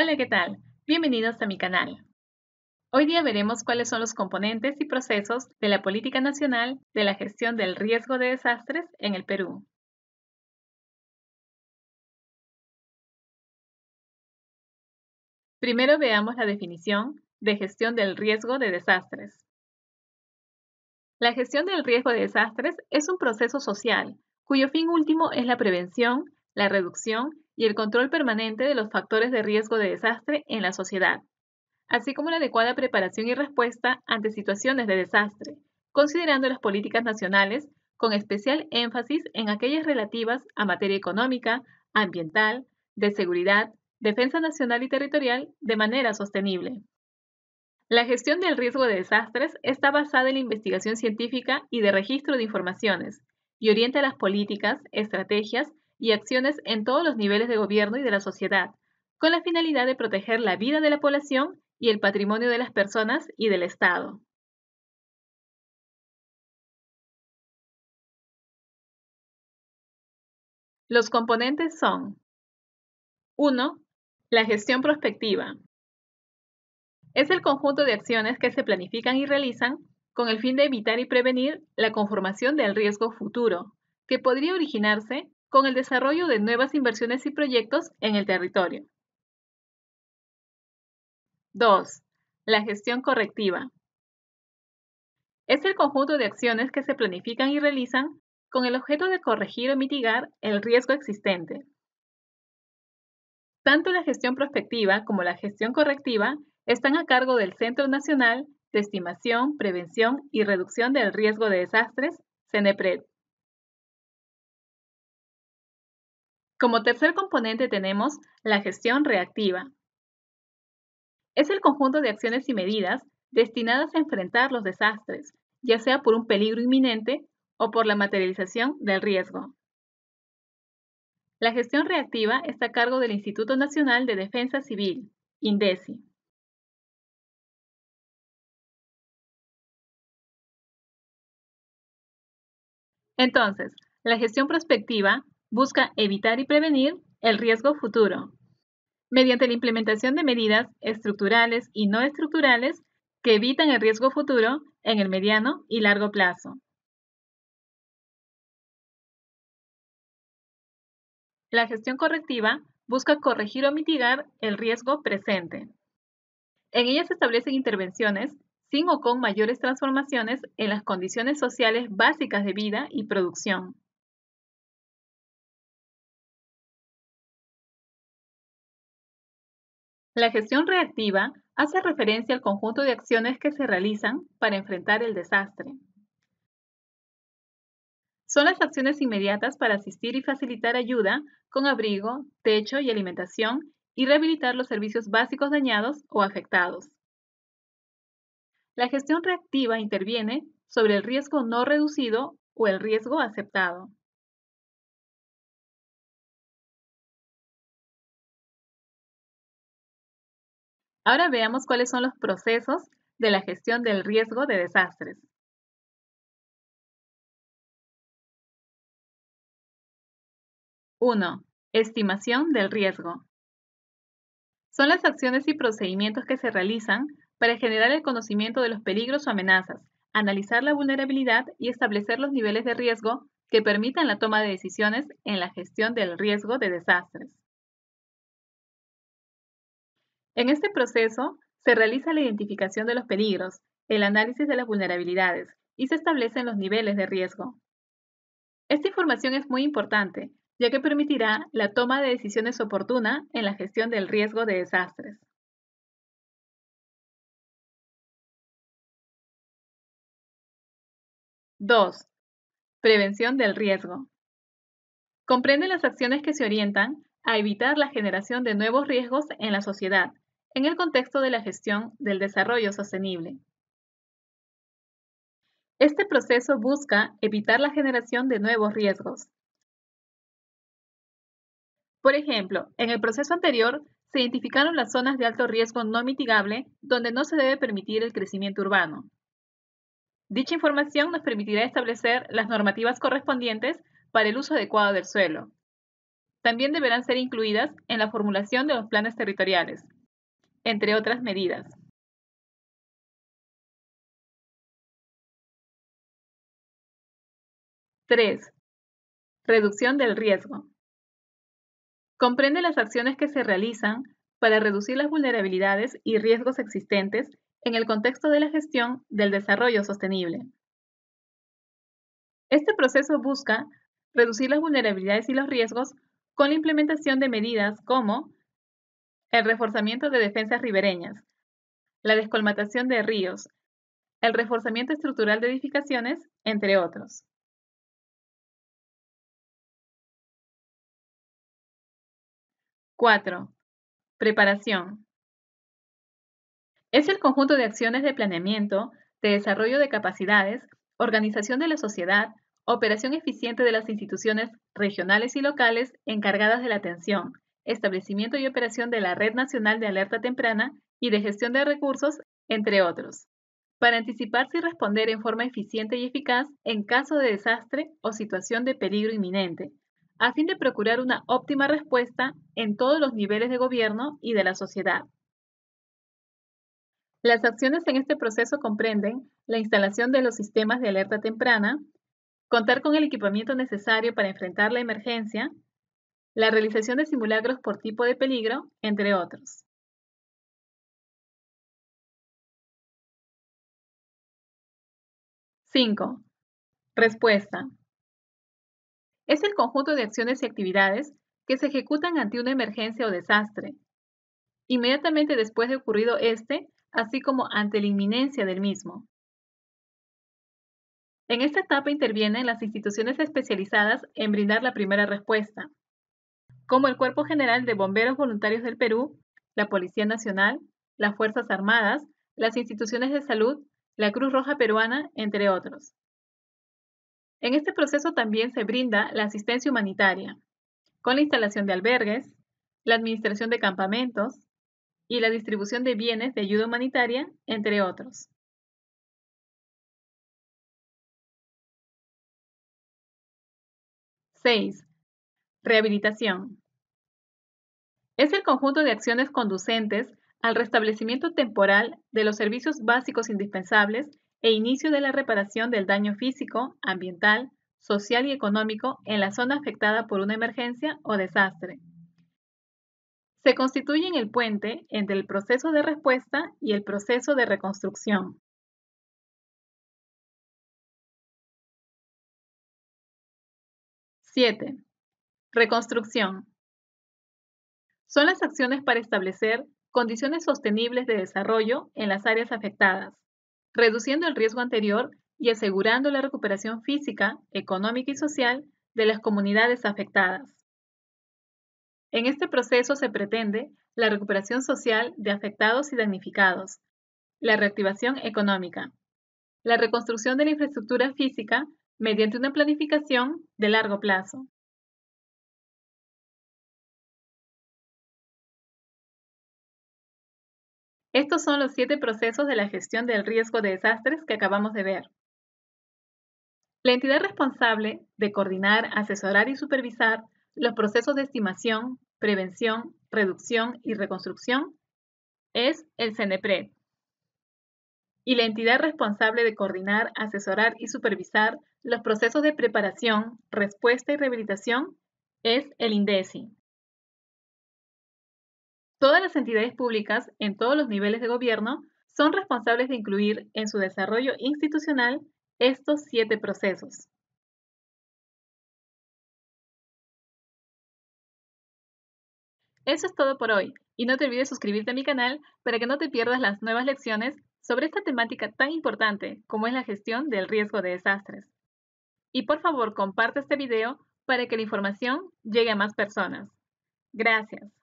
Hola, ¿qué tal? Bienvenidos a mi canal. Hoy día veremos cuáles son los componentes y procesos de la Política Nacional de la Gestión del Riesgo de Desastres en el Perú. Primero veamos la definición de gestión del riesgo de desastres. La gestión del riesgo de desastres es un proceso social cuyo fin último es la prevención la reducción y el control permanente de los factores de riesgo de desastre en la sociedad, así como la adecuada preparación y respuesta ante situaciones de desastre, considerando las políticas nacionales con especial énfasis en aquellas relativas a materia económica, ambiental, de seguridad, defensa nacional y territorial de manera sostenible. La gestión del riesgo de desastres está basada en la investigación científica y de registro de informaciones y orienta las políticas, estrategias y acciones en todos los niveles de gobierno y de la sociedad, con la finalidad de proteger la vida de la población y el patrimonio de las personas y del Estado. Los componentes son 1. La gestión prospectiva. Es el conjunto de acciones que se planifican y realizan con el fin de evitar y prevenir la conformación del riesgo futuro, que podría originarse con el desarrollo de nuevas inversiones y proyectos en el territorio. 2. La gestión correctiva. Es el conjunto de acciones que se planifican y realizan con el objeto de corregir o mitigar el riesgo existente. Tanto la gestión prospectiva como la gestión correctiva están a cargo del Centro Nacional de Estimación, Prevención y Reducción del Riesgo de Desastres, CENEPRED. Como tercer componente tenemos la gestión reactiva. Es el conjunto de acciones y medidas destinadas a enfrentar los desastres, ya sea por un peligro inminente o por la materialización del riesgo. La gestión reactiva está a cargo del Instituto Nacional de Defensa Civil, INDECI. Entonces, la gestión prospectiva busca evitar y prevenir el riesgo futuro mediante la implementación de medidas estructurales y no estructurales que evitan el riesgo futuro en el mediano y largo plazo. La gestión correctiva busca corregir o mitigar el riesgo presente. En ella se establecen intervenciones sin o con mayores transformaciones en las condiciones sociales básicas de vida y producción. La gestión reactiva hace referencia al conjunto de acciones que se realizan para enfrentar el desastre. Son las acciones inmediatas para asistir y facilitar ayuda con abrigo, techo y alimentación y rehabilitar los servicios básicos dañados o afectados. La gestión reactiva interviene sobre el riesgo no reducido o el riesgo aceptado. Ahora veamos cuáles son los procesos de la gestión del riesgo de desastres. 1. Estimación del riesgo. Son las acciones y procedimientos que se realizan para generar el conocimiento de los peligros o amenazas, analizar la vulnerabilidad y establecer los niveles de riesgo que permitan la toma de decisiones en la gestión del riesgo de desastres. En este proceso se realiza la identificación de los peligros, el análisis de las vulnerabilidades y se establecen los niveles de riesgo. Esta información es muy importante, ya que permitirá la toma de decisiones oportuna en la gestión del riesgo de desastres. 2. Prevención del riesgo. Comprende las acciones que se orientan a evitar la generación de nuevos riesgos en la sociedad en el contexto de la gestión del desarrollo sostenible. Este proceso busca evitar la generación de nuevos riesgos. Por ejemplo, en el proceso anterior se identificaron las zonas de alto riesgo no mitigable donde no se debe permitir el crecimiento urbano. Dicha información nos permitirá establecer las normativas correspondientes para el uso adecuado del suelo. También deberán ser incluidas en la formulación de los planes territoriales, entre otras medidas 3. Reducción del riesgo. Comprende las acciones que se realizan para reducir las vulnerabilidades y riesgos existentes en el contexto de la gestión del desarrollo sostenible. Este proceso busca reducir las vulnerabilidades y los riesgos con la implementación de medidas como el reforzamiento de defensas ribereñas, la descolmatación de ríos, el reforzamiento estructural de edificaciones, entre otros. 4. Preparación. Es el conjunto de acciones de planeamiento, de desarrollo de capacidades, organización de la sociedad, operación eficiente de las instituciones regionales y locales encargadas de la atención, establecimiento y operación de la Red Nacional de Alerta Temprana y de gestión de recursos, entre otros, para anticiparse y responder en forma eficiente y eficaz en caso de desastre o situación de peligro inminente, a fin de procurar una óptima respuesta en todos los niveles de gobierno y de la sociedad. Las acciones en este proceso comprenden la instalación de los sistemas de alerta temprana, contar con el equipamiento necesario para enfrentar la emergencia, la realización de simulacros por tipo de peligro, entre otros. 5. Respuesta. Es el conjunto de acciones y actividades que se ejecutan ante una emergencia o desastre, inmediatamente después de ocurrido este, así como ante la inminencia del mismo. En esta etapa intervienen las instituciones especializadas en brindar la primera respuesta, como el Cuerpo General de Bomberos Voluntarios del Perú, la Policía Nacional, las Fuerzas Armadas, las instituciones de salud, la Cruz Roja Peruana, entre otros. En este proceso también se brinda la asistencia humanitaria, con la instalación de albergues, la administración de campamentos y la distribución de bienes de ayuda humanitaria, entre otros. Seis, Rehabilitación. Es el conjunto de acciones conducentes al restablecimiento temporal de los servicios básicos indispensables e inicio de la reparación del daño físico, ambiental, social y económico en la zona afectada por una emergencia o desastre. Se constituye en el puente entre el proceso de respuesta y el proceso de reconstrucción. 7. Reconstrucción. Son las acciones para establecer condiciones sostenibles de desarrollo en las áreas afectadas, reduciendo el riesgo anterior y asegurando la recuperación física, económica y social de las comunidades afectadas. En este proceso se pretende la recuperación social de afectados y damnificados, la reactivación económica, la reconstrucción de la infraestructura física mediante una planificación de largo plazo, Estos son los siete procesos de la gestión del riesgo de desastres que acabamos de ver. La entidad responsable de coordinar, asesorar y supervisar los procesos de estimación, prevención, reducción y reconstrucción es el CENEPRED. Y la entidad responsable de coordinar, asesorar y supervisar los procesos de preparación, respuesta y rehabilitación es el INDECI. Todas las entidades públicas, en todos los niveles de gobierno, son responsables de incluir en su desarrollo institucional estos siete procesos. Eso es todo por hoy, y no te olvides suscribirte a mi canal para que no te pierdas las nuevas lecciones sobre esta temática tan importante como es la gestión del riesgo de desastres. Y por favor comparte este video para que la información llegue a más personas. Gracias.